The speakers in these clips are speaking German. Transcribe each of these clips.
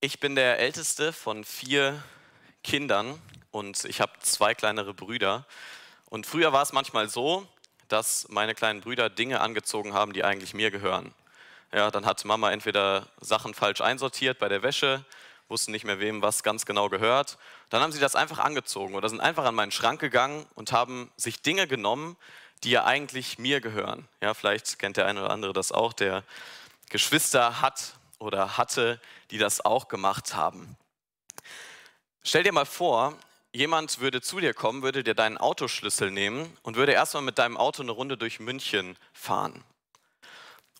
Ich bin der älteste von vier Kindern und ich habe zwei kleinere Brüder. Und früher war es manchmal so, dass meine kleinen Brüder Dinge angezogen haben, die eigentlich mir gehören. Ja, dann hat Mama entweder Sachen falsch einsortiert bei der Wäsche, wussten nicht mehr, wem was ganz genau gehört. Dann haben sie das einfach angezogen oder sind einfach an meinen Schrank gegangen und haben sich Dinge genommen, die ja eigentlich mir gehören. Ja, vielleicht kennt der eine oder andere das auch, der Geschwister hat oder hatte, die das auch gemacht haben. Stell dir mal vor, jemand würde zu dir kommen, würde dir deinen Autoschlüssel nehmen und würde erstmal mit deinem Auto eine Runde durch München fahren.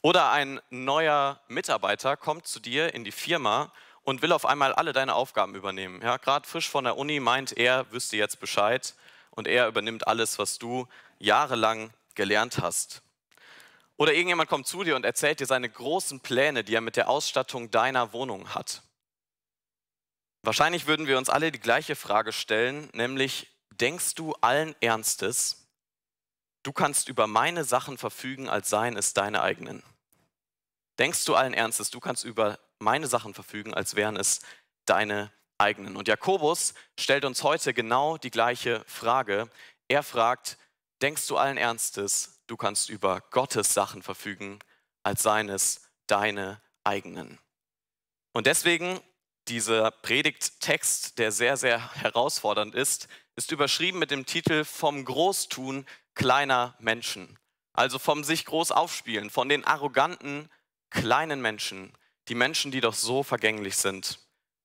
Oder ein neuer Mitarbeiter kommt zu dir in die Firma und will auf einmal alle deine Aufgaben übernehmen. Ja, gerade frisch von der Uni meint er, wüsste jetzt Bescheid und er übernimmt alles, was du jahrelang gelernt hast. Oder irgendjemand kommt zu dir und erzählt dir seine großen Pläne, die er mit der Ausstattung deiner Wohnung hat. Wahrscheinlich würden wir uns alle die gleiche Frage stellen, nämlich, denkst du allen Ernstes, du kannst über meine Sachen verfügen, als seien es deine eigenen? Denkst du allen Ernstes, du kannst über meine Sachen verfügen, als wären es deine eigenen? Und Jakobus stellt uns heute genau die gleiche Frage. Er fragt, denkst du allen Ernstes, Du kannst über Gottes Sachen verfügen, als seien es deine eigenen. Und deswegen dieser Predigttext, der sehr, sehr herausfordernd ist, ist überschrieben mit dem Titel Vom Großtun kleiner Menschen. Also vom sich groß aufspielen, von den arroganten kleinen Menschen, die Menschen, die doch so vergänglich sind.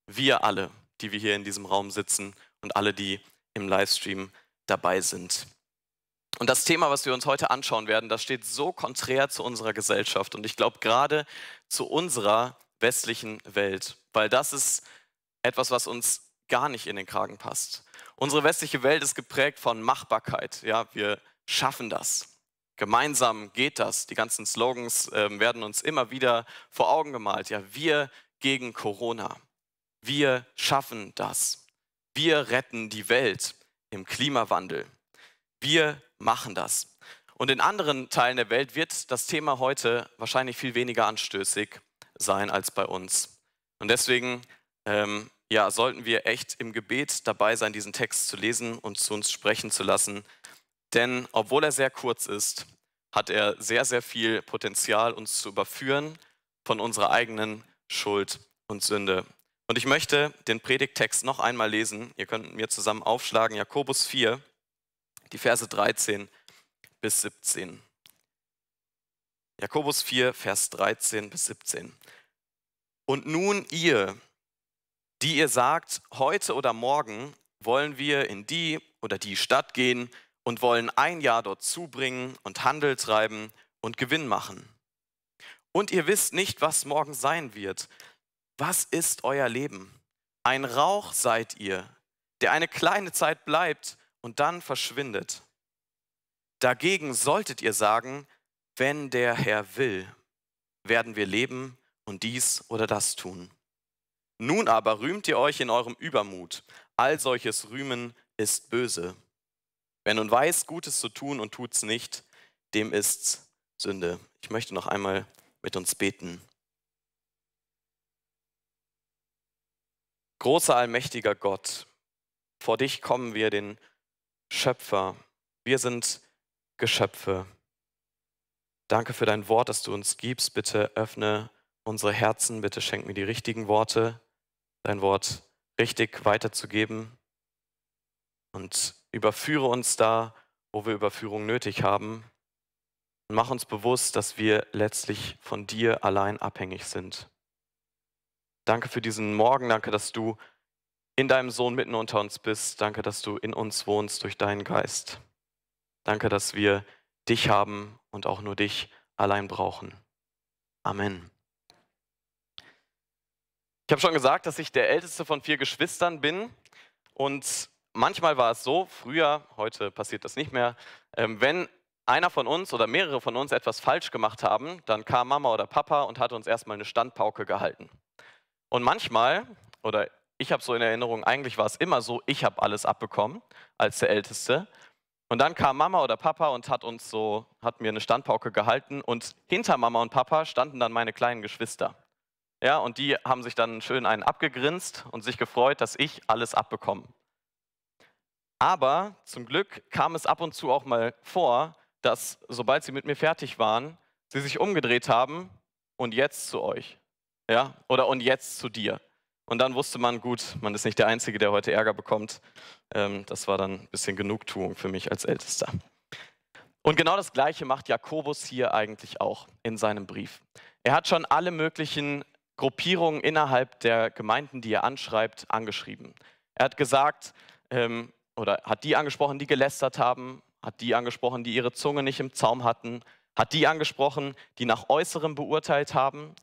Wir alle, die wir hier in diesem Raum sitzen und alle, die im Livestream dabei sind. Und das Thema, was wir uns heute anschauen werden, das steht so konträr zu unserer Gesellschaft und ich glaube gerade zu unserer westlichen Welt, weil das ist etwas, was uns gar nicht in den Kragen passt. Unsere westliche Welt ist geprägt von Machbarkeit. Ja, wir schaffen das. Gemeinsam geht das. Die ganzen Slogans äh, werden uns immer wieder vor Augen gemalt. Ja, wir gegen Corona. Wir schaffen das. Wir retten die Welt im Klimawandel. Wir machen das. Und in anderen Teilen der Welt wird das Thema heute wahrscheinlich viel weniger anstößig sein als bei uns. Und deswegen ähm, ja, sollten wir echt im Gebet dabei sein, diesen Text zu lesen und zu uns sprechen zu lassen. Denn obwohl er sehr kurz ist, hat er sehr, sehr viel Potenzial, uns zu überführen von unserer eigenen Schuld und Sünde. Und ich möchte den Predigttext noch einmal lesen. Ihr könnt mir zusammen aufschlagen, Jakobus 4, die Verse 13 bis 17. Jakobus 4, Vers 13 bis 17. Und nun ihr, die ihr sagt, heute oder morgen wollen wir in die oder die Stadt gehen und wollen ein Jahr dort zubringen und Handel treiben und Gewinn machen. Und ihr wisst nicht, was morgen sein wird. Was ist euer Leben? Ein Rauch seid ihr, der eine kleine Zeit bleibt und dann verschwindet. Dagegen solltet ihr sagen, wenn der Herr will, werden wir leben und dies oder das tun. Nun aber rühmt ihr euch in eurem Übermut. All solches Rühmen ist böse. Wer nun weiß, Gutes zu tun und tut's nicht, dem ist's Sünde. Ich möchte noch einmal mit uns beten. Großer allmächtiger Gott, vor dich kommen wir den Schöpfer. Wir sind Geschöpfe. Danke für dein Wort, das du uns gibst. Bitte öffne unsere Herzen. Bitte schenk mir die richtigen Worte, dein Wort richtig weiterzugeben. Und überführe uns da, wo wir Überführung nötig haben. Und mach uns bewusst, dass wir letztlich von dir allein abhängig sind. Danke für diesen Morgen. Danke, dass du in deinem Sohn mitten unter uns bist. Danke, dass du in uns wohnst durch deinen Geist. Danke, dass wir dich haben und auch nur dich allein brauchen. Amen. Ich habe schon gesagt, dass ich der älteste von vier Geschwistern bin und manchmal war es so, früher, heute passiert das nicht mehr, ähm, wenn einer von uns oder mehrere von uns etwas falsch gemacht haben, dann kam Mama oder Papa und hat uns erstmal eine Standpauke gehalten. Und manchmal, oder ich habe so in Erinnerung, eigentlich war es immer so, ich habe alles abbekommen als der Älteste. Und dann kam Mama oder Papa und hat uns so, hat mir eine Standpauke gehalten und hinter Mama und Papa standen dann meine kleinen Geschwister. Ja, und die haben sich dann schön einen abgegrinst und sich gefreut, dass ich alles abbekomme. Aber zum Glück kam es ab und zu auch mal vor, dass sobald sie mit mir fertig waren, sie sich umgedreht haben und jetzt zu euch. Ja, oder und jetzt zu dir. Und dann wusste man, gut, man ist nicht der Einzige, der heute Ärger bekommt. Ähm, das war dann ein bisschen Genugtuung für mich als Ältester. Und genau das Gleiche macht Jakobus hier eigentlich auch in seinem Brief. Er hat schon alle möglichen Gruppierungen innerhalb der Gemeinden, die er anschreibt, angeschrieben. Er hat gesagt, ähm, oder hat die angesprochen, die gelästert haben, hat die angesprochen, die ihre Zunge nicht im Zaum hatten, hat die angesprochen, die nach Äußerem beurteilt haben,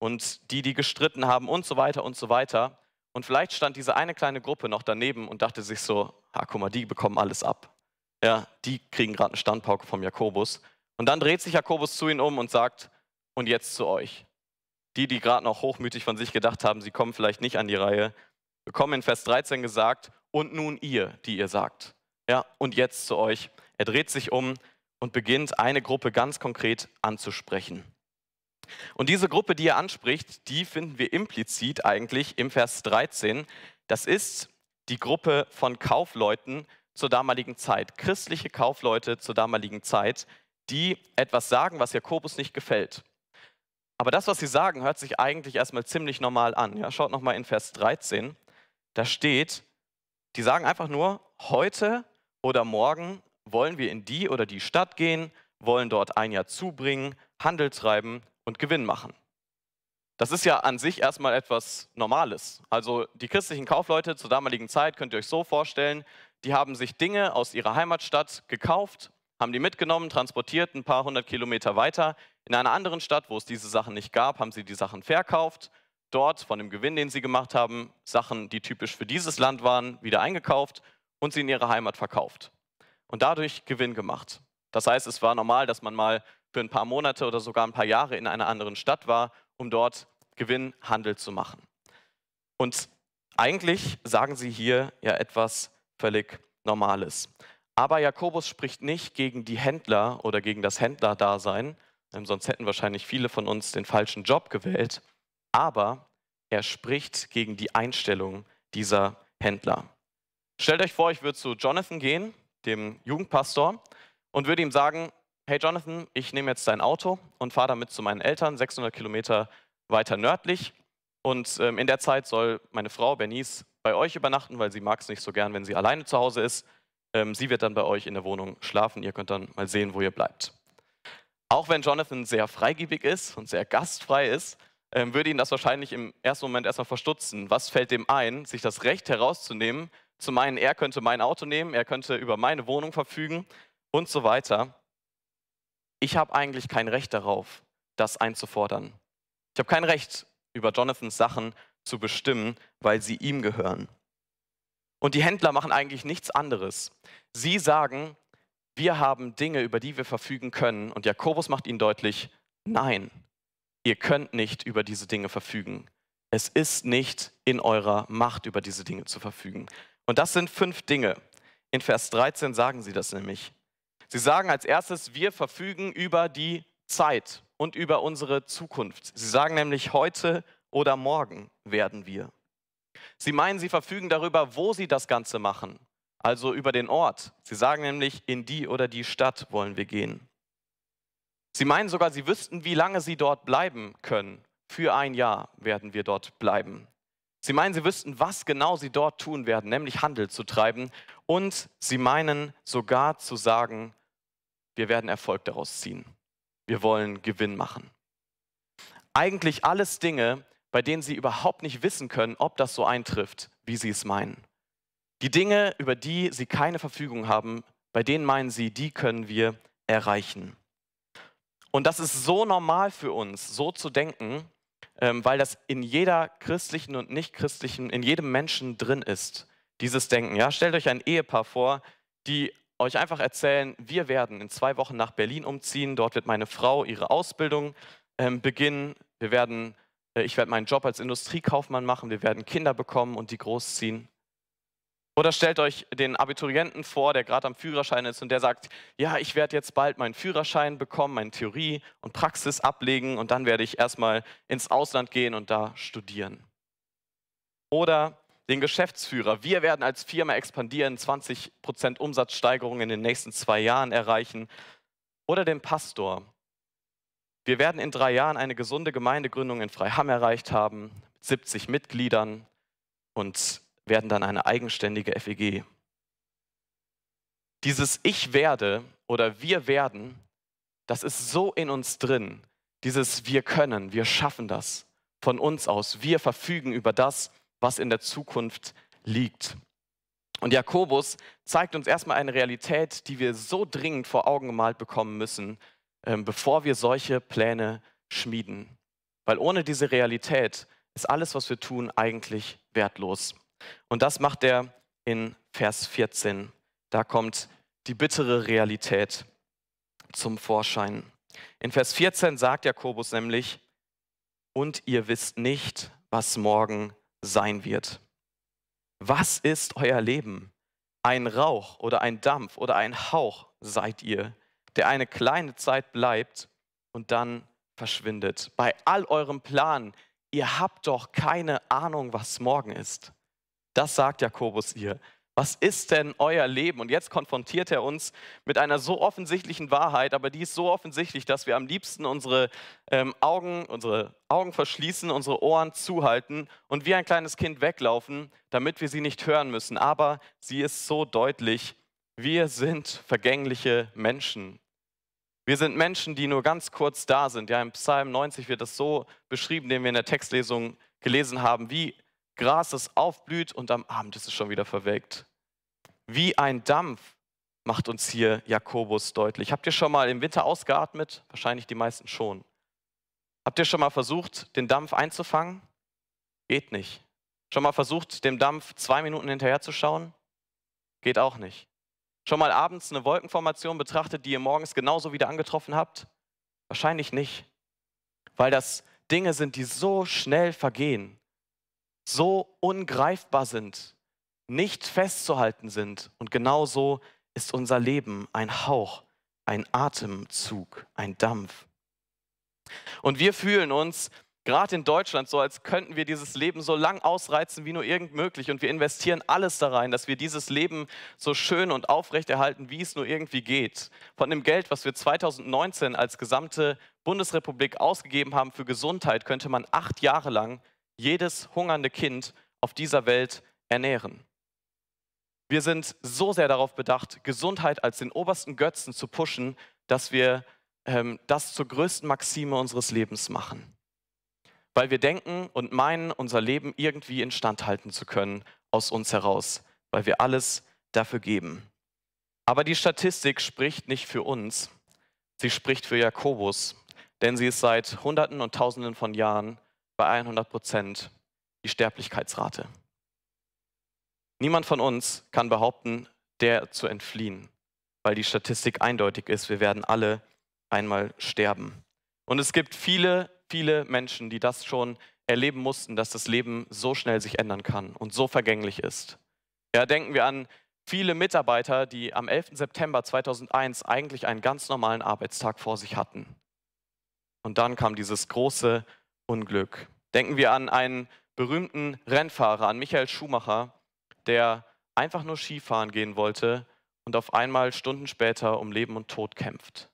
und die, die gestritten haben und so weiter und so weiter. Und vielleicht stand diese eine kleine Gruppe noch daneben und dachte sich so, ah, guck mal, die bekommen alles ab. Ja, die kriegen gerade eine Standpauke vom Jakobus. Und dann dreht sich Jakobus zu ihnen um und sagt, und jetzt zu euch. Die, die gerade noch hochmütig von sich gedacht haben, sie kommen vielleicht nicht an die Reihe, bekommen in Vers 13 gesagt, und nun ihr, die ihr sagt. Ja, und jetzt zu euch. Er dreht sich um und beginnt, eine Gruppe ganz konkret anzusprechen. Und diese Gruppe, die er anspricht, die finden wir implizit eigentlich im Vers 13. Das ist die Gruppe von Kaufleuten zur damaligen Zeit, christliche Kaufleute zur damaligen Zeit, die etwas sagen, was Jakobus nicht gefällt. Aber das, was sie sagen, hört sich eigentlich erstmal ziemlich normal an. Ja, schaut nochmal in Vers 13. Da steht, die sagen einfach nur, heute oder morgen wollen wir in die oder die Stadt gehen, wollen dort ein Jahr zubringen, Handel treiben und Gewinn machen. Das ist ja an sich erstmal etwas Normales. Also die christlichen Kaufleute zur damaligen Zeit, könnt ihr euch so vorstellen, die haben sich Dinge aus ihrer Heimatstadt gekauft, haben die mitgenommen, transportiert ein paar hundert Kilometer weiter. In einer anderen Stadt, wo es diese Sachen nicht gab, haben sie die Sachen verkauft, dort von dem Gewinn, den sie gemacht haben, Sachen, die typisch für dieses Land waren, wieder eingekauft und sie in ihre Heimat verkauft. Und dadurch Gewinn gemacht. Das heißt, es war normal, dass man mal für ein paar Monate oder sogar ein paar Jahre in einer anderen Stadt war, um dort Gewinnhandel zu machen. Und eigentlich sagen sie hier ja etwas völlig Normales. Aber Jakobus spricht nicht gegen die Händler oder gegen das Händlerdasein, sonst hätten wahrscheinlich viele von uns den falschen Job gewählt, aber er spricht gegen die Einstellung dieser Händler. Stellt euch vor, ich würde zu Jonathan gehen, dem Jugendpastor, und würde ihm sagen, hey Jonathan, ich nehme jetzt dein Auto und fahre damit zu meinen Eltern, 600 Kilometer weiter nördlich. Und ähm, in der Zeit soll meine Frau Bernice bei euch übernachten, weil sie mag es nicht so gern, wenn sie alleine zu Hause ist. Ähm, sie wird dann bei euch in der Wohnung schlafen. Ihr könnt dann mal sehen, wo ihr bleibt. Auch wenn Jonathan sehr freigebig ist und sehr gastfrei ist, ähm, würde ihn das wahrscheinlich im ersten Moment erstmal verstutzen. Was fällt dem ein, sich das Recht herauszunehmen, zu meinen, er könnte mein Auto nehmen, er könnte über meine Wohnung verfügen und so weiter ich habe eigentlich kein Recht darauf, das einzufordern. Ich habe kein Recht, über Jonathans Sachen zu bestimmen, weil sie ihm gehören. Und die Händler machen eigentlich nichts anderes. Sie sagen, wir haben Dinge, über die wir verfügen können. Und Jakobus macht ihnen deutlich, nein, ihr könnt nicht über diese Dinge verfügen. Es ist nicht in eurer Macht, über diese Dinge zu verfügen. Und das sind fünf Dinge. In Vers 13 sagen sie das nämlich. Sie sagen als erstes, wir verfügen über die Zeit und über unsere Zukunft. Sie sagen nämlich, heute oder morgen werden wir. Sie meinen, sie verfügen darüber, wo sie das Ganze machen, also über den Ort. Sie sagen nämlich, in die oder die Stadt wollen wir gehen. Sie meinen sogar, sie wüssten, wie lange sie dort bleiben können. Für ein Jahr werden wir dort bleiben. Sie meinen, sie wüssten, was genau sie dort tun werden, nämlich Handel zu treiben. Und sie meinen sogar zu sagen, wir werden Erfolg daraus ziehen. Wir wollen Gewinn machen. Eigentlich alles Dinge, bei denen sie überhaupt nicht wissen können, ob das so eintrifft, wie sie es meinen. Die Dinge, über die sie keine Verfügung haben, bei denen meinen sie, die können wir erreichen. Und das ist so normal für uns, so zu denken, ähm, weil das in jeder christlichen und nicht christlichen, in jedem Menschen drin ist. Dieses Denken. Ja, stellt euch ein Ehepaar vor, die euch einfach erzählen, wir werden in zwei Wochen nach Berlin umziehen. Dort wird meine Frau ihre Ausbildung ähm, beginnen. Wir werden, äh, ich werde meinen Job als Industriekaufmann machen. Wir werden Kinder bekommen und die großziehen. Oder stellt euch den Abiturienten vor, der gerade am Führerschein ist und der sagt, ja, ich werde jetzt bald meinen Führerschein bekommen, meine Theorie und Praxis ablegen und dann werde ich erstmal ins Ausland gehen und da studieren. Oder den Geschäftsführer, wir werden als Firma expandieren, 20% Umsatzsteigerung in den nächsten zwei Jahren erreichen. Oder den Pastor, wir werden in drei Jahren eine gesunde Gemeindegründung in Freiham erreicht haben, mit 70 Mitgliedern und werden dann eine eigenständige FEG. Dieses Ich werde oder wir werden, das ist so in uns drin. Dieses Wir können, wir schaffen das von uns aus. Wir verfügen über das, was in der Zukunft liegt. Und Jakobus zeigt uns erstmal eine Realität, die wir so dringend vor Augen gemalt bekommen müssen, ähm, bevor wir solche Pläne schmieden. Weil ohne diese Realität ist alles, was wir tun, eigentlich wertlos. Und das macht er in Vers 14. Da kommt die bittere Realität zum Vorschein. In Vers 14 sagt Jakobus nämlich, und ihr wisst nicht, was morgen sein wird. Was ist euer Leben? Ein Rauch oder ein Dampf oder ein Hauch seid ihr, der eine kleine Zeit bleibt und dann verschwindet. Bei all eurem Plan, ihr habt doch keine Ahnung, was morgen ist. Das sagt Jakobus ihr was ist denn euer Leben? Und jetzt konfrontiert er uns mit einer so offensichtlichen Wahrheit, aber die ist so offensichtlich, dass wir am liebsten unsere ähm, Augen, unsere Augen verschließen, unsere Ohren zuhalten und wie ein kleines Kind weglaufen, damit wir sie nicht hören müssen. Aber sie ist so deutlich, wir sind vergängliche Menschen. Wir sind Menschen, die nur ganz kurz da sind. Ja, im Psalm 90 wird das so beschrieben, den wir in der Textlesung gelesen haben, wie Gras, das aufblüht und am Abend ist es schon wieder verwelkt wie ein Dampf, macht uns hier Jakobus deutlich. Habt ihr schon mal im Winter ausgeatmet? Wahrscheinlich die meisten schon. Habt ihr schon mal versucht, den Dampf einzufangen? Geht nicht. Schon mal versucht, dem Dampf zwei Minuten hinterherzuschauen? Geht auch nicht. Schon mal abends eine Wolkenformation betrachtet, die ihr morgens genauso wieder angetroffen habt? Wahrscheinlich nicht. Weil das Dinge sind, die so schnell vergehen, so ungreifbar sind, nicht festzuhalten sind. Und genau so ist unser Leben ein Hauch, ein Atemzug, ein Dampf. Und wir fühlen uns gerade in Deutschland so, als könnten wir dieses Leben so lang ausreizen wie nur irgend möglich. Und wir investieren alles da rein, dass wir dieses Leben so schön und aufrechterhalten, wie es nur irgendwie geht. Von dem Geld, was wir 2019 als gesamte Bundesrepublik ausgegeben haben für Gesundheit, könnte man acht Jahre lang jedes hungernde Kind auf dieser Welt ernähren. Wir sind so sehr darauf bedacht, Gesundheit als den obersten Götzen zu pushen, dass wir ähm, das zur größten Maxime unseres Lebens machen. Weil wir denken und meinen, unser Leben irgendwie instand halten zu können aus uns heraus, weil wir alles dafür geben. Aber die Statistik spricht nicht für uns, sie spricht für Jakobus, denn sie ist seit Hunderten und Tausenden von Jahren bei 100 Prozent die Sterblichkeitsrate. Niemand von uns kann behaupten, der zu entfliehen, weil die Statistik eindeutig ist, wir werden alle einmal sterben. Und es gibt viele, viele Menschen, die das schon erleben mussten, dass das Leben so schnell sich ändern kann und so vergänglich ist. Ja, denken wir an viele Mitarbeiter, die am 11. September 2001 eigentlich einen ganz normalen Arbeitstag vor sich hatten. Und dann kam dieses große Unglück. Denken wir an einen berühmten Rennfahrer, an Michael Schumacher, der einfach nur Skifahren gehen wollte und auf einmal Stunden später um Leben und Tod kämpft.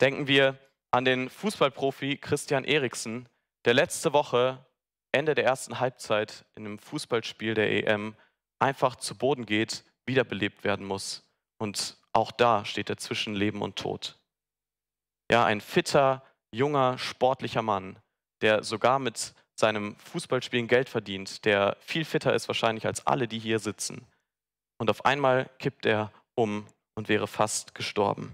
Denken wir an den Fußballprofi Christian Eriksen, der letzte Woche, Ende der ersten Halbzeit in einem Fußballspiel der EM, einfach zu Boden geht, wiederbelebt werden muss. Und auch da steht er zwischen Leben und Tod. Ja, ein fitter, junger, sportlicher Mann, der sogar mit seinem Fußballspielen Geld verdient, der viel fitter ist wahrscheinlich als alle, die hier sitzen. Und auf einmal kippt er um und wäre fast gestorben.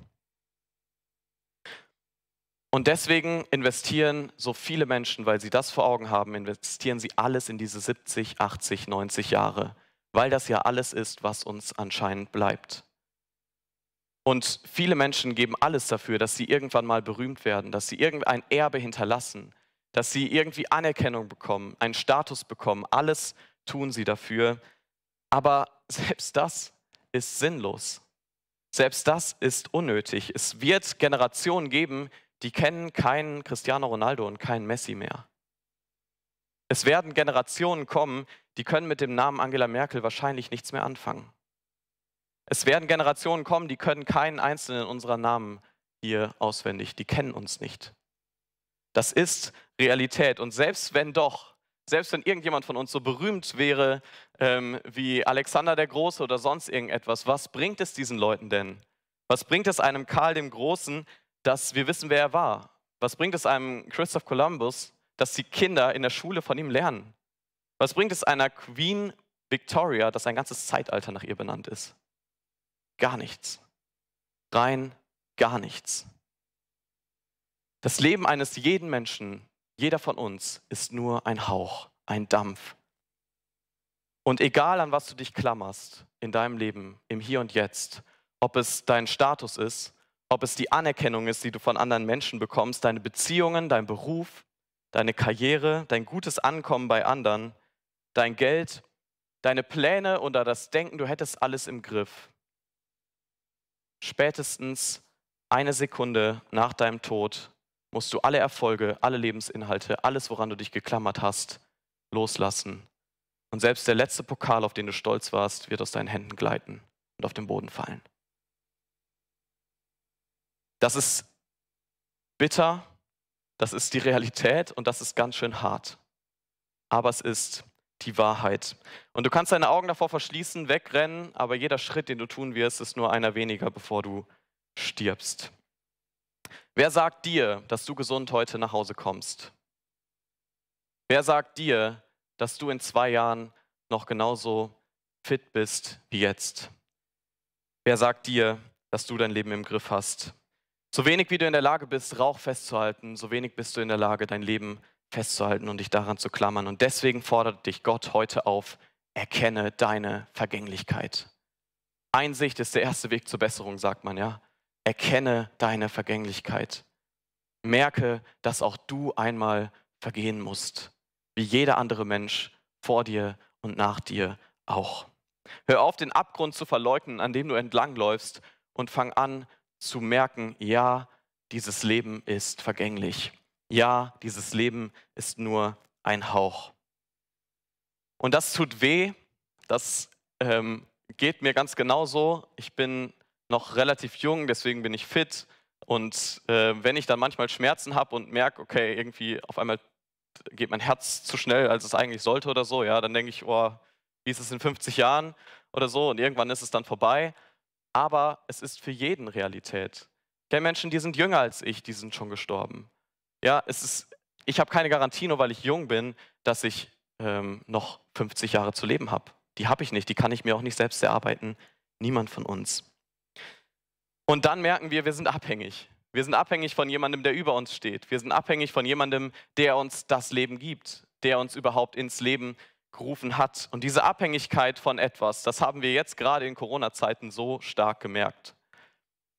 Und deswegen investieren so viele Menschen, weil sie das vor Augen haben, investieren sie alles in diese 70, 80, 90 Jahre, weil das ja alles ist, was uns anscheinend bleibt. Und viele Menschen geben alles dafür, dass sie irgendwann mal berühmt werden, dass sie irgendein Erbe hinterlassen, dass sie irgendwie Anerkennung bekommen, einen Status bekommen. Alles tun sie dafür. Aber selbst das ist sinnlos. Selbst das ist unnötig. Es wird Generationen geben, die kennen keinen Cristiano Ronaldo und keinen Messi mehr. Es werden Generationen kommen, die können mit dem Namen Angela Merkel wahrscheinlich nichts mehr anfangen. Es werden Generationen kommen, die können keinen einzelnen unserer Namen hier auswendig, die kennen uns nicht. Das ist Realität. Und selbst wenn doch, selbst wenn irgendjemand von uns so berühmt wäre ähm, wie Alexander der Große oder sonst irgendetwas, was bringt es diesen Leuten denn? Was bringt es einem Karl dem Großen, dass wir wissen, wer er war? Was bringt es einem Christoph Columbus, dass die Kinder in der Schule von ihm lernen? Was bringt es einer Queen Victoria, dass ein ganzes Zeitalter nach ihr benannt ist? Gar nichts. Rein gar nichts. Das Leben eines jeden Menschen, jeder von uns, ist nur ein Hauch, ein Dampf. Und egal an was du dich klammerst in deinem Leben, im Hier und Jetzt, ob es dein Status ist, ob es die Anerkennung ist, die du von anderen Menschen bekommst, deine Beziehungen, dein Beruf, deine Karriere, dein gutes Ankommen bei anderen, dein Geld, deine Pläne oder das Denken, du hättest alles im Griff. Spätestens eine Sekunde nach deinem Tod musst du alle Erfolge, alle Lebensinhalte, alles, woran du dich geklammert hast, loslassen. Und selbst der letzte Pokal, auf den du stolz warst, wird aus deinen Händen gleiten und auf den Boden fallen. Das ist bitter, das ist die Realität und das ist ganz schön hart. Aber es ist die Wahrheit. Und du kannst deine Augen davor verschließen, wegrennen, aber jeder Schritt, den du tun wirst, ist nur einer weniger, bevor du stirbst. Wer sagt dir, dass du gesund heute nach Hause kommst? Wer sagt dir, dass du in zwei Jahren noch genauso fit bist wie jetzt? Wer sagt dir, dass du dein Leben im Griff hast? So wenig wie du in der Lage bist, Rauch festzuhalten, so wenig bist du in der Lage, dein Leben festzuhalten und dich daran zu klammern. Und deswegen fordert dich Gott heute auf, erkenne deine Vergänglichkeit. Einsicht ist der erste Weg zur Besserung, sagt man ja erkenne deine Vergänglichkeit. Merke, dass auch du einmal vergehen musst, wie jeder andere Mensch vor dir und nach dir auch. Hör auf, den Abgrund zu verleugnen, an dem du entlangläufst und fang an zu merken, ja, dieses Leben ist vergänglich. Ja, dieses Leben ist nur ein Hauch. Und das tut weh, das ähm, geht mir ganz genauso. Ich bin noch relativ jung, deswegen bin ich fit. Und äh, wenn ich dann manchmal Schmerzen habe und merke, okay, irgendwie auf einmal geht mein Herz zu schnell, als es eigentlich sollte oder so, ja, dann denke ich, oh, wie ist es in 50 Jahren oder so und irgendwann ist es dann vorbei. Aber es ist für jeden Realität. Gell, Menschen, die sind jünger als ich, die sind schon gestorben. Ja, es ist, ich habe keine Garantie, nur weil ich jung bin, dass ich ähm, noch 50 Jahre zu leben habe. Die habe ich nicht, die kann ich mir auch nicht selbst erarbeiten. Niemand von uns. Und dann merken wir, wir sind abhängig. Wir sind abhängig von jemandem, der über uns steht. Wir sind abhängig von jemandem, der uns das Leben gibt, der uns überhaupt ins Leben gerufen hat. Und diese Abhängigkeit von etwas, das haben wir jetzt gerade in Corona-Zeiten so stark gemerkt.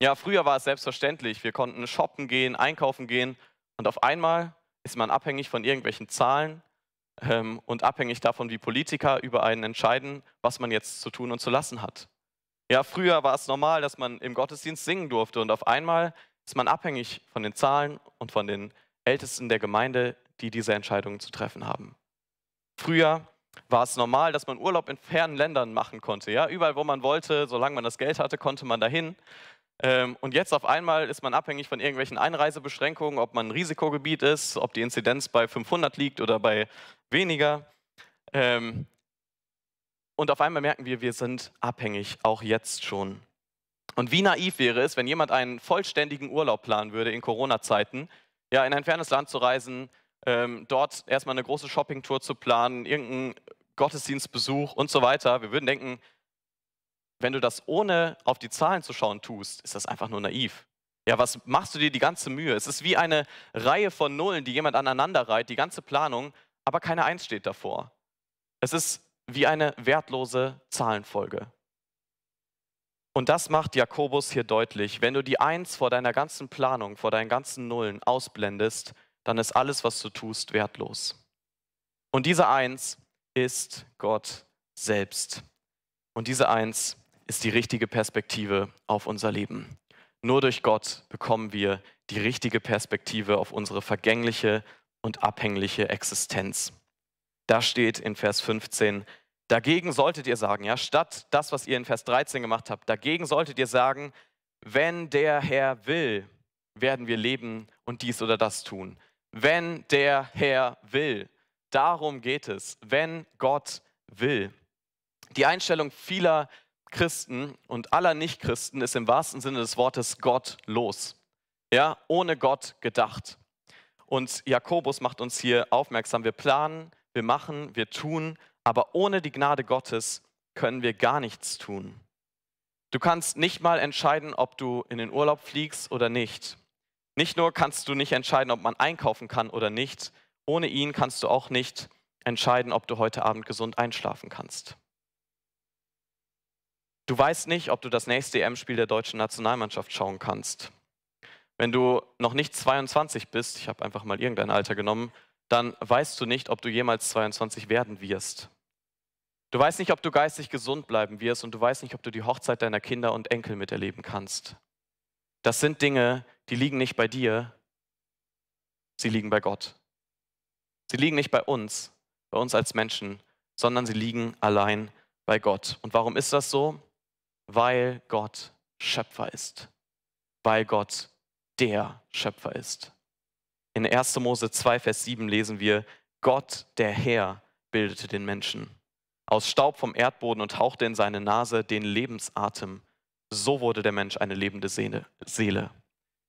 Ja, früher war es selbstverständlich. Wir konnten shoppen gehen, einkaufen gehen und auf einmal ist man abhängig von irgendwelchen Zahlen ähm, und abhängig davon, wie Politiker über einen entscheiden, was man jetzt zu tun und zu lassen hat. Ja, früher war es normal, dass man im Gottesdienst singen durfte und auf einmal ist man abhängig von den Zahlen und von den Ältesten der Gemeinde, die diese Entscheidungen zu treffen haben. Früher war es normal, dass man Urlaub in fernen Ländern machen konnte. Ja, überall, wo man wollte, solange man das Geld hatte, konnte man dahin. Ähm, und jetzt auf einmal ist man abhängig von irgendwelchen Einreisebeschränkungen, ob man ein Risikogebiet ist, ob die Inzidenz bei 500 liegt oder bei weniger. Ähm, und auf einmal merken wir, wir sind abhängig, auch jetzt schon. Und wie naiv wäre es, wenn jemand einen vollständigen Urlaub planen würde in Corona-Zeiten, ja, in ein fernes Land zu reisen, ähm, dort erstmal eine große Shoppingtour zu planen, irgendeinen Gottesdienstbesuch und so weiter. Wir würden denken, wenn du das ohne auf die Zahlen zu schauen tust, ist das einfach nur naiv. Ja, was machst du dir die ganze Mühe? Es ist wie eine Reihe von Nullen, die jemand aneinander reiht, die ganze Planung, aber keine Eins steht davor. Es ist wie eine wertlose Zahlenfolge. Und das macht Jakobus hier deutlich. Wenn du die Eins vor deiner ganzen Planung, vor deinen ganzen Nullen ausblendest, dann ist alles, was du tust, wertlos. Und diese Eins ist Gott selbst. Und diese Eins ist die richtige Perspektive auf unser Leben. Nur durch Gott bekommen wir die richtige Perspektive auf unsere vergängliche und abhängliche Existenz. Da steht in Vers 15, dagegen solltet ihr sagen, ja, statt das, was ihr in Vers 13 gemacht habt, dagegen solltet ihr sagen, wenn der Herr will, werden wir leben und dies oder das tun. Wenn der Herr will, darum geht es, wenn Gott will. Die Einstellung vieler Christen und aller Nichtchristen ist im wahrsten Sinne des Wortes gottlos. Ja, ohne Gott gedacht. Und Jakobus macht uns hier aufmerksam, wir planen wir machen, wir tun, aber ohne die Gnade Gottes können wir gar nichts tun. Du kannst nicht mal entscheiden, ob du in den Urlaub fliegst oder nicht. Nicht nur kannst du nicht entscheiden, ob man einkaufen kann oder nicht, ohne ihn kannst du auch nicht entscheiden, ob du heute Abend gesund einschlafen kannst. Du weißt nicht, ob du das nächste EM-Spiel der deutschen Nationalmannschaft schauen kannst. Wenn du noch nicht 22 bist, ich habe einfach mal irgendein Alter genommen, dann weißt du nicht, ob du jemals 22 werden wirst. Du weißt nicht, ob du geistig gesund bleiben wirst und du weißt nicht, ob du die Hochzeit deiner Kinder und Enkel miterleben kannst. Das sind Dinge, die liegen nicht bei dir, sie liegen bei Gott. Sie liegen nicht bei uns, bei uns als Menschen, sondern sie liegen allein bei Gott. Und warum ist das so? Weil Gott Schöpfer ist. Weil Gott der Schöpfer ist. In 1. Mose 2, Vers 7 lesen wir, Gott, der Herr, bildete den Menschen aus Staub vom Erdboden und hauchte in seine Nase den Lebensatem. So wurde der Mensch eine lebende Seele.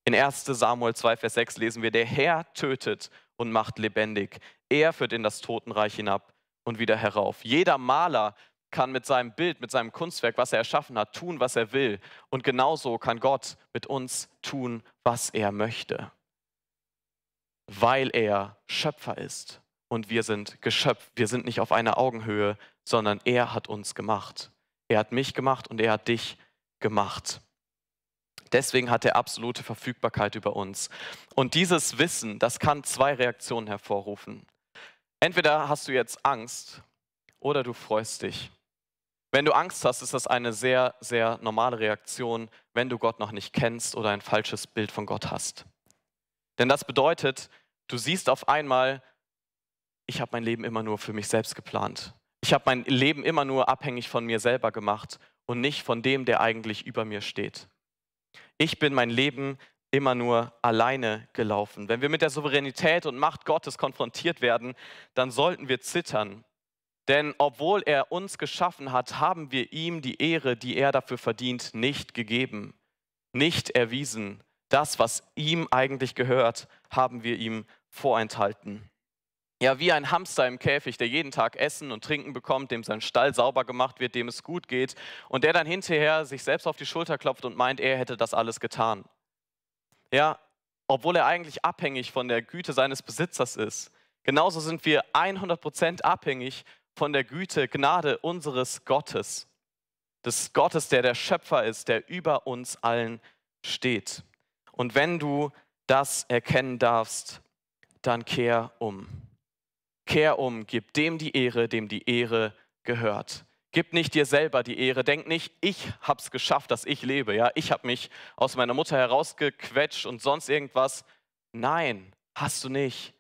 In 1 Samuel 2, Vers 6 lesen wir, der Herr tötet und macht lebendig. Er führt in das Totenreich hinab und wieder herauf. Jeder Maler kann mit seinem Bild, mit seinem Kunstwerk, was er erschaffen hat, tun, was er will. Und genauso kann Gott mit uns tun, was er möchte weil er Schöpfer ist und wir sind Geschöpf. Wir sind nicht auf einer Augenhöhe, sondern er hat uns gemacht. Er hat mich gemacht und er hat dich gemacht. Deswegen hat er absolute Verfügbarkeit über uns. Und dieses Wissen, das kann zwei Reaktionen hervorrufen. Entweder hast du jetzt Angst oder du freust dich. Wenn du Angst hast, ist das eine sehr, sehr normale Reaktion, wenn du Gott noch nicht kennst oder ein falsches Bild von Gott hast. Denn das bedeutet, du siehst auf einmal, ich habe mein Leben immer nur für mich selbst geplant. Ich habe mein Leben immer nur abhängig von mir selber gemacht und nicht von dem, der eigentlich über mir steht. Ich bin mein Leben immer nur alleine gelaufen. Wenn wir mit der Souveränität und Macht Gottes konfrontiert werden, dann sollten wir zittern. Denn obwohl er uns geschaffen hat, haben wir ihm die Ehre, die er dafür verdient, nicht gegeben, nicht erwiesen das, was ihm eigentlich gehört, haben wir ihm vorenthalten. Ja, wie ein Hamster im Käfig, der jeden Tag Essen und Trinken bekommt, dem sein Stall sauber gemacht wird, dem es gut geht und der dann hinterher sich selbst auf die Schulter klopft und meint, er hätte das alles getan. Ja, obwohl er eigentlich abhängig von der Güte seines Besitzers ist. Genauso sind wir 100% abhängig von der Güte, Gnade unseres Gottes. Des Gottes, der der Schöpfer ist, der über uns allen steht. Und wenn du das erkennen darfst, dann kehr um. Kehr um, gib dem die Ehre, dem die Ehre gehört. Gib nicht dir selber die Ehre. Denk nicht, ich hab's geschafft, dass ich lebe. Ja, ich habe mich aus meiner Mutter herausgequetscht und sonst irgendwas. Nein, hast du nicht.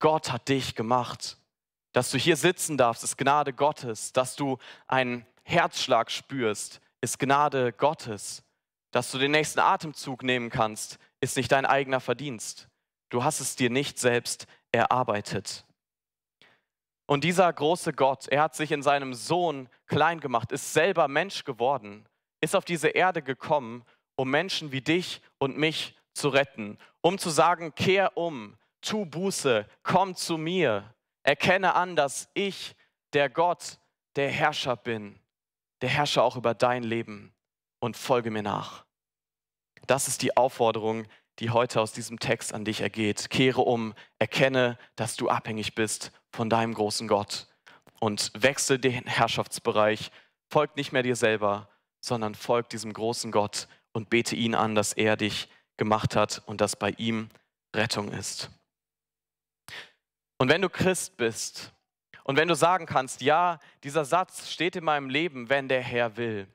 Gott hat dich gemacht. Dass du hier sitzen darfst, ist Gnade Gottes. Dass du einen Herzschlag spürst, ist Gnade Gottes dass du den nächsten Atemzug nehmen kannst, ist nicht dein eigener Verdienst. Du hast es dir nicht selbst erarbeitet. Und dieser große Gott, er hat sich in seinem Sohn klein gemacht, ist selber Mensch geworden, ist auf diese Erde gekommen, um Menschen wie dich und mich zu retten, um zu sagen, kehr um, tu Buße, komm zu mir, erkenne an, dass ich, der Gott, der Herrscher bin, der Herrscher auch über dein Leben und folge mir nach. Das ist die Aufforderung, die heute aus diesem Text an dich ergeht. Kehre um, erkenne, dass du abhängig bist von deinem großen Gott und wechsle den Herrschaftsbereich. Folg nicht mehr dir selber, sondern folg diesem großen Gott und bete ihn an, dass er dich gemacht hat und dass bei ihm Rettung ist. Und wenn du Christ bist und wenn du sagen kannst, ja, dieser Satz steht in meinem Leben, wenn der Herr will,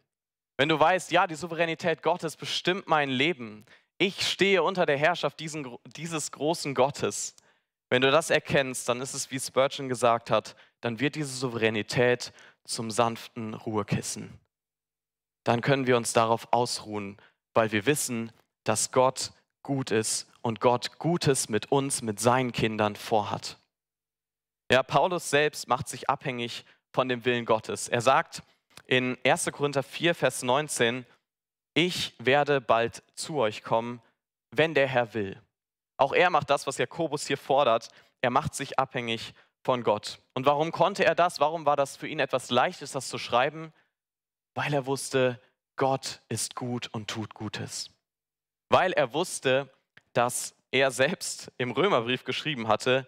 wenn du weißt, ja, die Souveränität Gottes bestimmt mein Leben. Ich stehe unter der Herrschaft diesen, dieses großen Gottes. Wenn du das erkennst, dann ist es, wie Spurgeon gesagt hat, dann wird diese Souveränität zum sanften Ruhekissen. Dann können wir uns darauf ausruhen, weil wir wissen, dass Gott gut ist und Gott Gutes mit uns, mit seinen Kindern vorhat. Ja, Paulus selbst macht sich abhängig von dem Willen Gottes. Er sagt, in 1. Korinther 4, Vers 19, ich werde bald zu euch kommen, wenn der Herr will. Auch er macht das, was Jakobus hier fordert. Er macht sich abhängig von Gott. Und warum konnte er das? Warum war das für ihn etwas Leichtes, das zu schreiben? Weil er wusste, Gott ist gut und tut Gutes. Weil er wusste, dass er selbst im Römerbrief geschrieben hatte,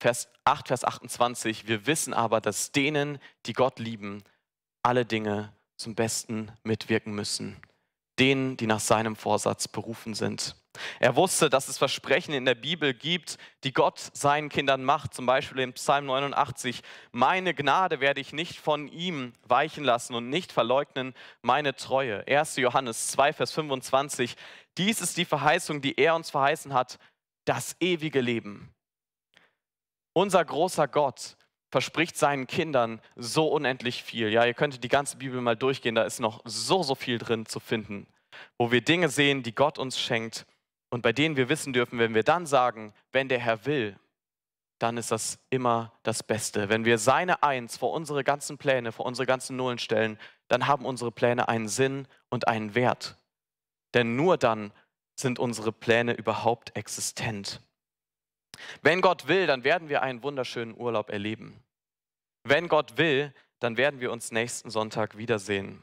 Vers 8, Vers 28, wir wissen aber, dass denen, die Gott lieben, alle Dinge zum Besten mitwirken müssen, denen, die nach seinem Vorsatz berufen sind. Er wusste, dass es Versprechen in der Bibel gibt, die Gott seinen Kindern macht, zum Beispiel im Psalm 89, meine Gnade werde ich nicht von ihm weichen lassen und nicht verleugnen meine Treue. 1. Johannes 2, Vers 25, dies ist die Verheißung, die er uns verheißen hat, das ewige Leben. Unser großer Gott verspricht seinen Kindern so unendlich viel. Ja, ihr könntet die ganze Bibel mal durchgehen, da ist noch so, so viel drin zu finden, wo wir Dinge sehen, die Gott uns schenkt und bei denen wir wissen dürfen, wenn wir dann sagen, wenn der Herr will, dann ist das immer das Beste. Wenn wir seine Eins vor unsere ganzen Pläne, vor unsere ganzen Nullen stellen, dann haben unsere Pläne einen Sinn und einen Wert. Denn nur dann sind unsere Pläne überhaupt existent. Wenn Gott will, dann werden wir einen wunderschönen Urlaub erleben. Wenn Gott will, dann werden wir uns nächsten Sonntag wiedersehen.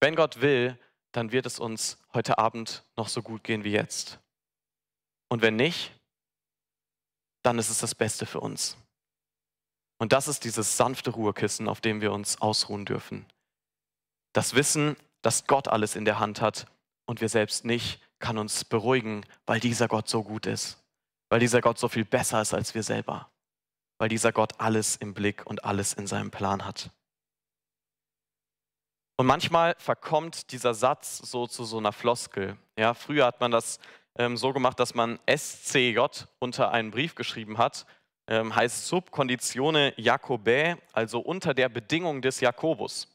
Wenn Gott will, dann wird es uns heute Abend noch so gut gehen wie jetzt. Und wenn nicht, dann ist es das Beste für uns. Und das ist dieses sanfte Ruhekissen, auf dem wir uns ausruhen dürfen. Das Wissen, dass Gott alles in der Hand hat und wir selbst nicht, kann uns beruhigen, weil dieser Gott so gut ist weil dieser Gott so viel besser ist als wir selber, weil dieser Gott alles im Blick und alles in seinem Plan hat. Und manchmal verkommt dieser Satz so zu so einer Floskel. Ja, früher hat man das ähm, so gemacht, dass man SCJ unter einen Brief geschrieben hat, ähm, heißt Subkonditione Jakobä, also unter der Bedingung des Jakobus.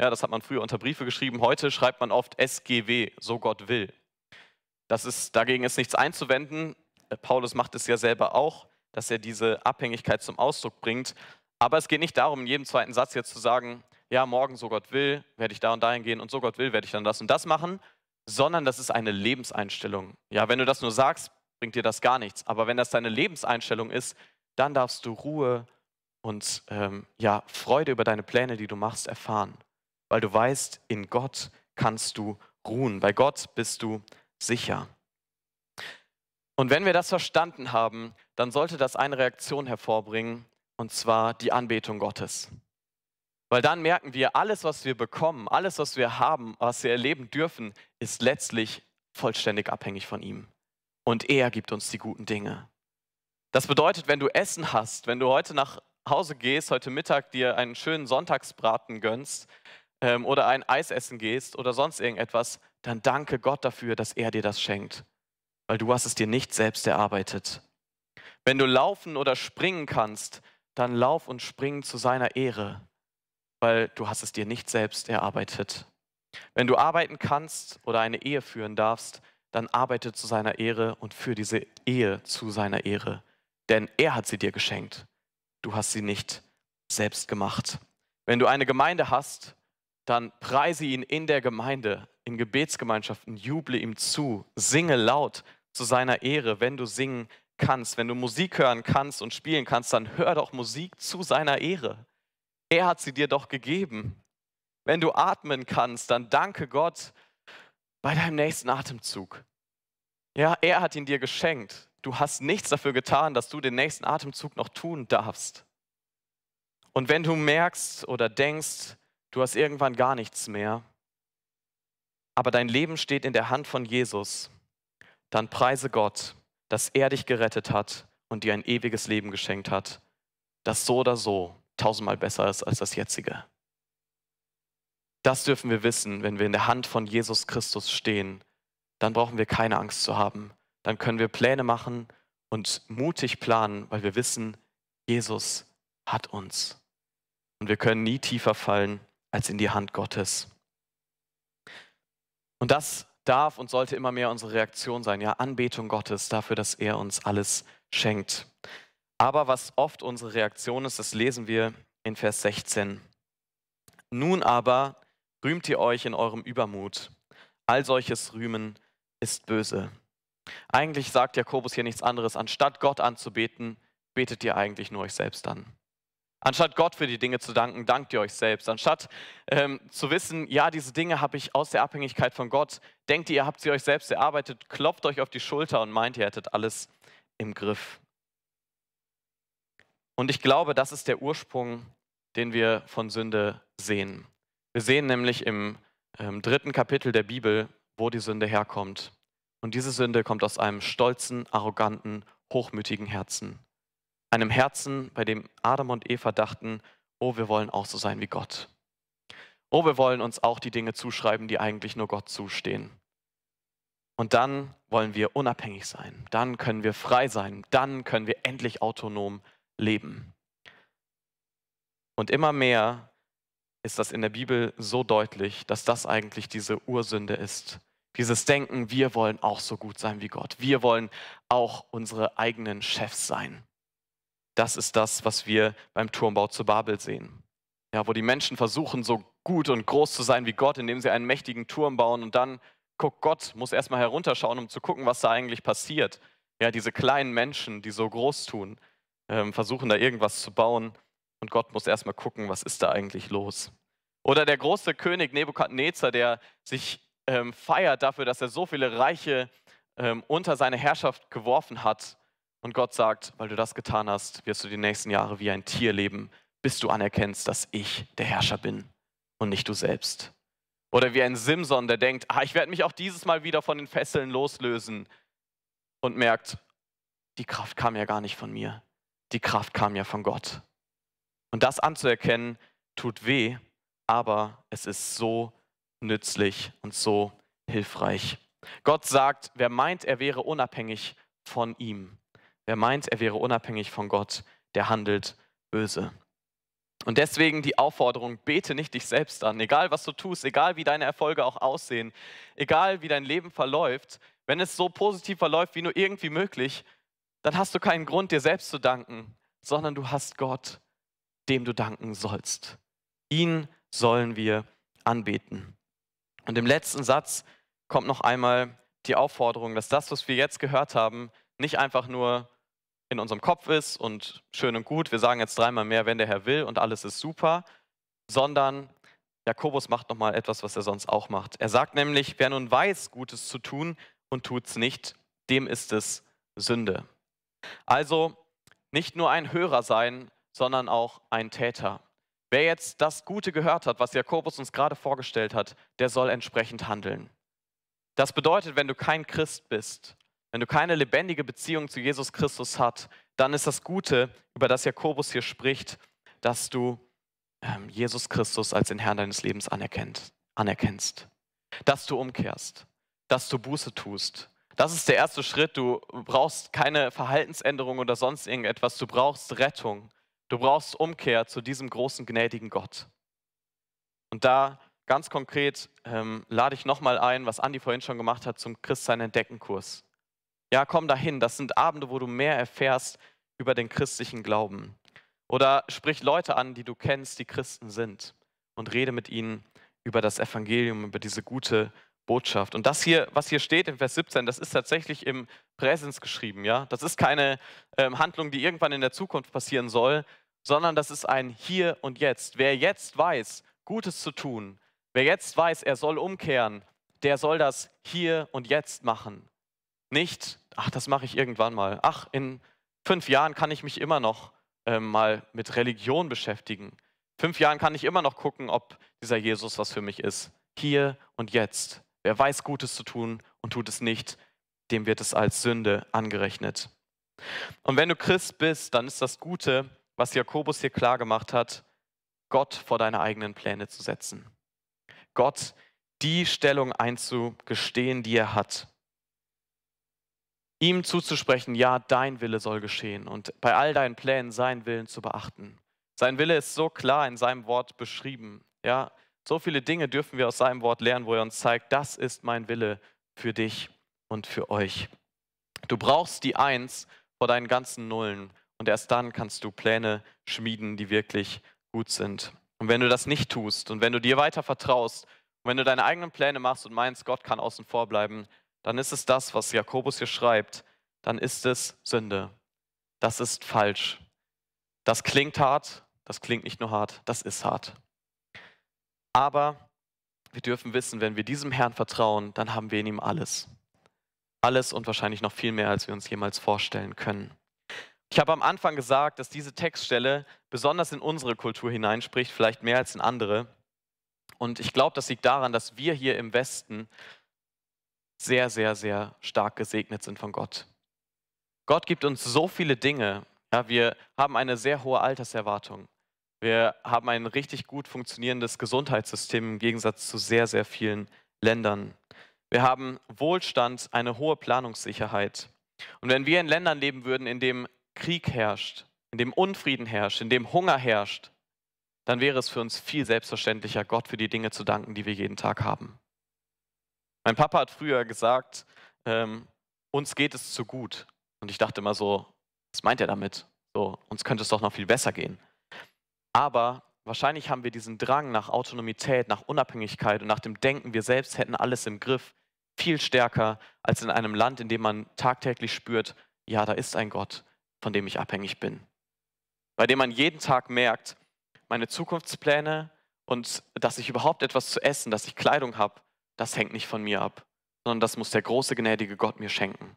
Ja, das hat man früher unter Briefe geschrieben. Heute schreibt man oft SGW, so Gott will. Das ist, dagegen ist nichts einzuwenden. Äh, Paulus macht es ja selber auch, dass er diese Abhängigkeit zum Ausdruck bringt. Aber es geht nicht darum, in jedem zweiten Satz jetzt zu sagen, ja, morgen, so Gott will, werde ich da und dahin gehen und so Gott will, werde ich dann das und das machen, sondern das ist eine Lebenseinstellung. Ja, wenn du das nur sagst, bringt dir das gar nichts. Aber wenn das deine Lebenseinstellung ist, dann darfst du Ruhe und ähm, ja, Freude über deine Pläne, die du machst, erfahren. Weil du weißt, in Gott kannst du ruhen. Bei Gott bist du sicher. Und wenn wir das verstanden haben, dann sollte das eine Reaktion hervorbringen, und zwar die Anbetung Gottes. Weil dann merken wir, alles, was wir bekommen, alles, was wir haben, was wir erleben dürfen, ist letztlich vollständig abhängig von ihm. Und er gibt uns die guten Dinge. Das bedeutet, wenn du Essen hast, wenn du heute nach Hause gehst, heute Mittag dir einen schönen Sonntagsbraten gönnst ähm, oder ein Eis essen gehst oder sonst irgendetwas, dann danke Gott dafür, dass er dir das schenkt weil du hast es dir nicht selbst erarbeitet. Wenn du laufen oder springen kannst, dann lauf und spring zu seiner Ehre, weil du hast es dir nicht selbst erarbeitet. Wenn du arbeiten kannst oder eine Ehe führen darfst, dann arbeite zu seiner Ehre und führe diese Ehe zu seiner Ehre, denn er hat sie dir geschenkt. Du hast sie nicht selbst gemacht. Wenn du eine Gemeinde hast dann preise ihn in der Gemeinde, in Gebetsgemeinschaften, juble ihm zu, singe laut zu seiner Ehre, wenn du singen kannst, wenn du Musik hören kannst und spielen kannst, dann hör doch Musik zu seiner Ehre. Er hat sie dir doch gegeben. Wenn du atmen kannst, dann danke Gott bei deinem nächsten Atemzug. Ja, er hat ihn dir geschenkt. Du hast nichts dafür getan, dass du den nächsten Atemzug noch tun darfst. Und wenn du merkst oder denkst, Du hast irgendwann gar nichts mehr, aber dein Leben steht in der Hand von Jesus. Dann preise Gott, dass er dich gerettet hat und dir ein ewiges Leben geschenkt hat, das so oder so tausendmal besser ist als das jetzige. Das dürfen wir wissen, wenn wir in der Hand von Jesus Christus stehen. Dann brauchen wir keine Angst zu haben. Dann können wir Pläne machen und mutig planen, weil wir wissen, Jesus hat uns. Und wir können nie tiefer fallen als in die Hand Gottes. Und das darf und sollte immer mehr unsere Reaktion sein, ja, Anbetung Gottes dafür, dass er uns alles schenkt. Aber was oft unsere Reaktion ist, das lesen wir in Vers 16. Nun aber rühmt ihr euch in eurem Übermut. All solches Rühmen ist böse. Eigentlich sagt Jakobus hier nichts anderes. Anstatt Gott anzubeten, betet ihr eigentlich nur euch selbst an. Anstatt Gott für die Dinge zu danken, dankt ihr euch selbst. Anstatt ähm, zu wissen, ja, diese Dinge habe ich aus der Abhängigkeit von Gott, denkt ihr, ihr habt sie euch selbst erarbeitet, klopft euch auf die Schulter und meint, ihr hättet alles im Griff. Und ich glaube, das ist der Ursprung, den wir von Sünde sehen. Wir sehen nämlich im ähm, dritten Kapitel der Bibel, wo die Sünde herkommt. Und diese Sünde kommt aus einem stolzen, arroganten, hochmütigen Herzen einem Herzen, bei dem Adam und Eva dachten, oh, wir wollen auch so sein wie Gott. Oh, wir wollen uns auch die Dinge zuschreiben, die eigentlich nur Gott zustehen. Und dann wollen wir unabhängig sein, dann können wir frei sein, dann können wir endlich autonom leben. Und immer mehr ist das in der Bibel so deutlich, dass das eigentlich diese Ursünde ist. Dieses Denken, wir wollen auch so gut sein wie Gott, wir wollen auch unsere eigenen Chefs sein. Das ist das, was wir beim Turmbau zu Babel sehen. Ja, wo die Menschen versuchen, so gut und groß zu sein wie Gott, indem sie einen mächtigen Turm bauen und dann guckt Gott, muss erstmal herunterschauen, um zu gucken, was da eigentlich passiert. Ja, diese kleinen Menschen, die so groß tun, äh, versuchen da irgendwas zu bauen und Gott muss erstmal gucken, was ist da eigentlich los. Oder der große König Nebukadnezar, der sich ähm, feiert dafür, dass er so viele Reiche ähm, unter seine Herrschaft geworfen hat und Gott sagt, weil du das getan hast, wirst du die nächsten Jahre wie ein Tier leben, bis du anerkennst, dass ich der Herrscher bin und nicht du selbst. Oder wie ein Simson, der denkt, ah, ich werde mich auch dieses Mal wieder von den Fesseln loslösen und merkt, die Kraft kam ja gar nicht von mir, die Kraft kam ja von Gott. Und das anzuerkennen, tut weh, aber es ist so nützlich und so hilfreich. Gott sagt, wer meint, er wäre unabhängig von ihm, Wer meint, er wäre unabhängig von Gott, der handelt böse. Und deswegen die Aufforderung, bete nicht dich selbst an. Egal was du tust, egal wie deine Erfolge auch aussehen, egal wie dein Leben verläuft, wenn es so positiv verläuft wie nur irgendwie möglich, dann hast du keinen Grund, dir selbst zu danken, sondern du hast Gott, dem du danken sollst. Ihn sollen wir anbeten. Und im letzten Satz kommt noch einmal die Aufforderung, dass das, was wir jetzt gehört haben, nicht einfach nur in unserem Kopf ist und schön und gut, wir sagen jetzt dreimal mehr, wenn der Herr will und alles ist super, sondern Jakobus macht nochmal etwas, was er sonst auch macht. Er sagt nämlich, wer nun weiß, Gutes zu tun und tut es nicht, dem ist es Sünde. Also nicht nur ein Hörer sein, sondern auch ein Täter. Wer jetzt das Gute gehört hat, was Jakobus uns gerade vorgestellt hat, der soll entsprechend handeln. Das bedeutet, wenn du kein Christ bist, wenn du keine lebendige Beziehung zu Jesus Christus hast, dann ist das Gute, über das Jakobus hier spricht, dass du ähm, Jesus Christus als den Herrn deines Lebens anerkennst. Dass du umkehrst, dass du Buße tust. Das ist der erste Schritt. Du brauchst keine Verhaltensänderung oder sonst irgendetwas. Du brauchst Rettung. Du brauchst Umkehr zu diesem großen, gnädigen Gott. Und da ganz konkret ähm, lade ich nochmal ein, was Andi vorhin schon gemacht hat, zum Christsein-Entdecken-Kurs. Ja, komm dahin. Das sind Abende, wo du mehr erfährst über den christlichen Glauben. Oder sprich Leute an, die du kennst, die Christen sind, und rede mit ihnen über das Evangelium, über diese gute Botschaft. Und das hier, was hier steht in Vers 17, das ist tatsächlich im Präsens geschrieben. Ja? Das ist keine ähm, Handlung, die irgendwann in der Zukunft passieren soll, sondern das ist ein Hier und Jetzt. Wer jetzt weiß, Gutes zu tun, wer jetzt weiß, er soll umkehren, der soll das hier und jetzt machen nicht, ach, das mache ich irgendwann mal. Ach, in fünf Jahren kann ich mich immer noch äh, mal mit Religion beschäftigen. Fünf Jahren kann ich immer noch gucken, ob dieser Jesus was für mich ist. Hier und jetzt. Wer weiß Gutes zu tun und tut es nicht, dem wird es als Sünde angerechnet. Und wenn du Christ bist, dann ist das Gute, was Jakobus hier klar gemacht hat, Gott vor deine eigenen Pläne zu setzen. Gott die Stellung einzugestehen, die er hat ihm zuzusprechen, ja, dein Wille soll geschehen und bei all deinen Plänen seinen Willen zu beachten. Sein Wille ist so klar in seinem Wort beschrieben. Ja, so viele Dinge dürfen wir aus seinem Wort lernen, wo er uns zeigt, das ist mein Wille für dich und für euch. Du brauchst die Eins vor deinen ganzen Nullen und erst dann kannst du Pläne schmieden, die wirklich gut sind. Und wenn du das nicht tust und wenn du dir weiter vertraust und wenn du deine eigenen Pläne machst und meinst, Gott kann außen vor bleiben, dann ist es das, was Jakobus hier schreibt, dann ist es Sünde. Das ist falsch. Das klingt hart, das klingt nicht nur hart, das ist hart. Aber wir dürfen wissen, wenn wir diesem Herrn vertrauen, dann haben wir in ihm alles. Alles und wahrscheinlich noch viel mehr, als wir uns jemals vorstellen können. Ich habe am Anfang gesagt, dass diese Textstelle besonders in unsere Kultur hineinspricht, vielleicht mehr als in andere. Und ich glaube, das liegt daran, dass wir hier im Westen sehr, sehr, sehr stark gesegnet sind von Gott. Gott gibt uns so viele Dinge. Ja, wir haben eine sehr hohe Alterserwartung. Wir haben ein richtig gut funktionierendes Gesundheitssystem im Gegensatz zu sehr, sehr vielen Ländern. Wir haben Wohlstand, eine hohe Planungssicherheit. Und wenn wir in Ländern leben würden, in dem Krieg herrscht, in dem Unfrieden herrscht, in dem Hunger herrscht, dann wäre es für uns viel selbstverständlicher, Gott für die Dinge zu danken, die wir jeden Tag haben. Mein Papa hat früher gesagt, ähm, uns geht es zu gut. Und ich dachte immer so, was meint er damit? So, uns könnte es doch noch viel besser gehen. Aber wahrscheinlich haben wir diesen Drang nach Autonomität, nach Unabhängigkeit und nach dem Denken, wir selbst hätten alles im Griff, viel stärker als in einem Land, in dem man tagtäglich spürt, ja, da ist ein Gott, von dem ich abhängig bin. Bei dem man jeden Tag merkt, meine Zukunftspläne und dass ich überhaupt etwas zu essen, dass ich Kleidung habe, das hängt nicht von mir ab, sondern das muss der große, gnädige Gott mir schenken.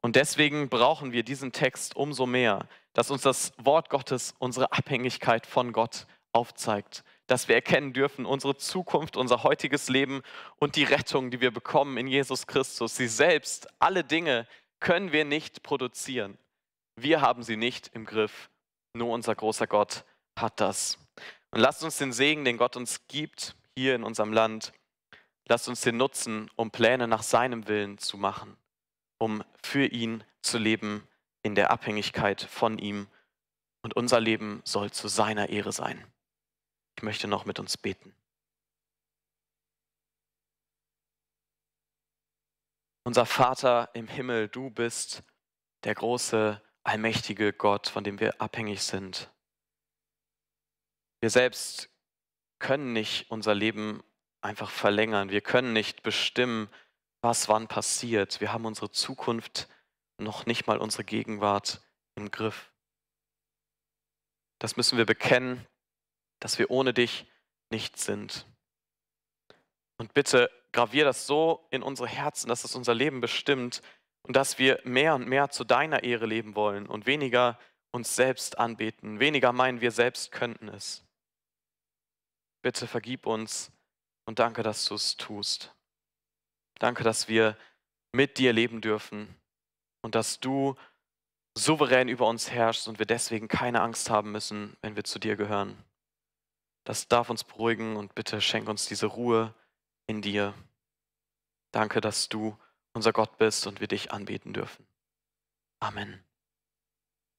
Und deswegen brauchen wir diesen Text umso mehr, dass uns das Wort Gottes unsere Abhängigkeit von Gott aufzeigt, dass wir erkennen dürfen, unsere Zukunft, unser heutiges Leben und die Rettung, die wir bekommen in Jesus Christus, sie selbst, alle Dinge können wir nicht produzieren. Wir haben sie nicht im Griff, nur unser großer Gott hat das. Und lasst uns den Segen, den Gott uns gibt, hier in unserem Land, Lasst uns den nutzen, um Pläne nach seinem Willen zu machen, um für ihn zu leben in der Abhängigkeit von ihm. Und unser Leben soll zu seiner Ehre sein. Ich möchte noch mit uns beten. Unser Vater im Himmel, du bist der große, allmächtige Gott, von dem wir abhängig sind. Wir selbst können nicht unser Leben einfach verlängern. Wir können nicht bestimmen, was wann passiert. Wir haben unsere Zukunft noch nicht mal unsere Gegenwart im Griff. Das müssen wir bekennen, dass wir ohne dich nichts sind. Und bitte gravier das so in unsere Herzen, dass es unser Leben bestimmt und dass wir mehr und mehr zu deiner Ehre leben wollen und weniger uns selbst anbeten, weniger meinen, wir selbst könnten es. Bitte vergib uns und danke, dass du es tust. Danke, dass wir mit dir leben dürfen und dass du souverän über uns herrschst und wir deswegen keine Angst haben müssen, wenn wir zu dir gehören. Das darf uns beruhigen und bitte schenk uns diese Ruhe in dir. Danke, dass du unser Gott bist und wir dich anbeten dürfen. Amen.